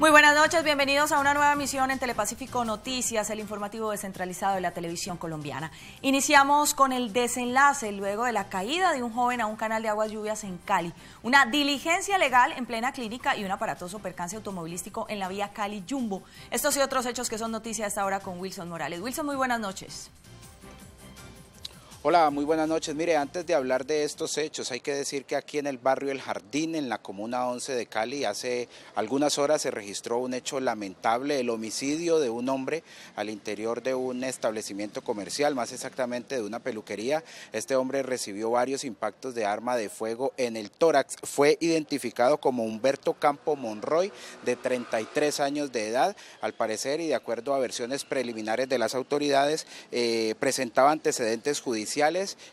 Muy buenas noches, bienvenidos a una nueva emisión en Telepacífico Noticias, el informativo descentralizado de la televisión colombiana. Iniciamos con el desenlace luego de la caída de un joven a un canal de aguas lluvias en Cali, una diligencia legal en plena clínica y un aparatoso percance automovilístico en la vía Cali-Jumbo. Estos y otros hechos que son noticias ahora con Wilson Morales. Wilson, muy buenas noches. Hola, muy buenas noches. Mire, antes de hablar de estos hechos, hay que decir que aquí en el barrio El Jardín, en la comuna 11 de Cali, hace algunas horas se registró un hecho lamentable, el homicidio de un hombre al interior de un establecimiento comercial, más exactamente de una peluquería. Este hombre recibió varios impactos de arma de fuego en el tórax. Fue identificado como Humberto Campo Monroy, de 33 años de edad, al parecer, y de acuerdo a versiones preliminares de las autoridades, eh, presentaba antecedentes judiciales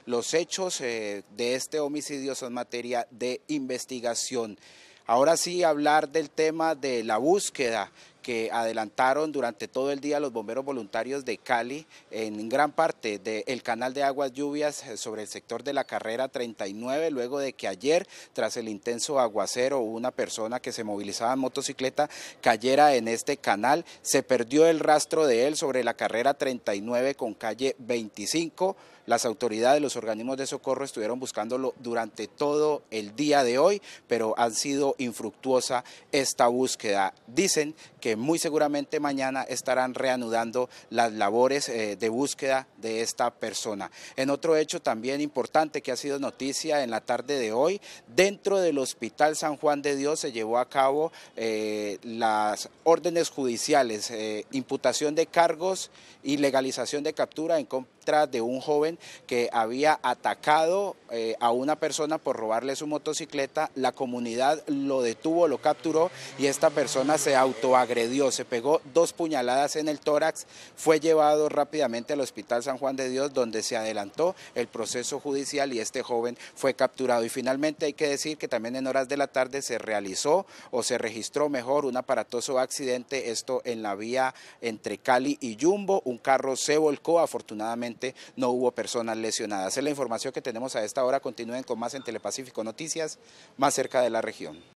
los hechos eh, de este homicidio son materia de investigación. Ahora sí, hablar del tema de la búsqueda que adelantaron durante todo el día los bomberos voluntarios de Cali en gran parte del canal de aguas lluvias eh, sobre el sector de la carrera 39, luego de que ayer, tras el intenso aguacero, una persona que se movilizaba en motocicleta cayera en este canal. Se perdió el rastro de él sobre la carrera 39 con calle 25. Las autoridades, los organismos de socorro estuvieron buscándolo durante todo el día de hoy, pero han sido infructuosa esta búsqueda. Dicen que muy seguramente mañana estarán reanudando las labores eh, de búsqueda de esta persona. En otro hecho también importante que ha sido noticia en la tarde de hoy, dentro del Hospital San Juan de Dios se llevó a cabo eh, las órdenes judiciales, eh, imputación de cargos y legalización de captura en contra de un joven que había atacado eh, a una persona por robarle su motocicleta, la comunidad lo detuvo, lo capturó y esta persona se autoagredió, se pegó dos puñaladas en el tórax, fue llevado rápidamente al Hospital San Juan de Dios donde se adelantó el proceso judicial y este joven fue capturado. Y finalmente hay que decir que también en horas de la tarde se realizó o se registró mejor un aparatoso accidente, esto en la vía entre Cali y Yumbo, un carro se volcó, afortunadamente no hubo personas lesionadas. Es la información que tenemos a esta ahora continúen con más en Telepacífico Noticias, más cerca de la región.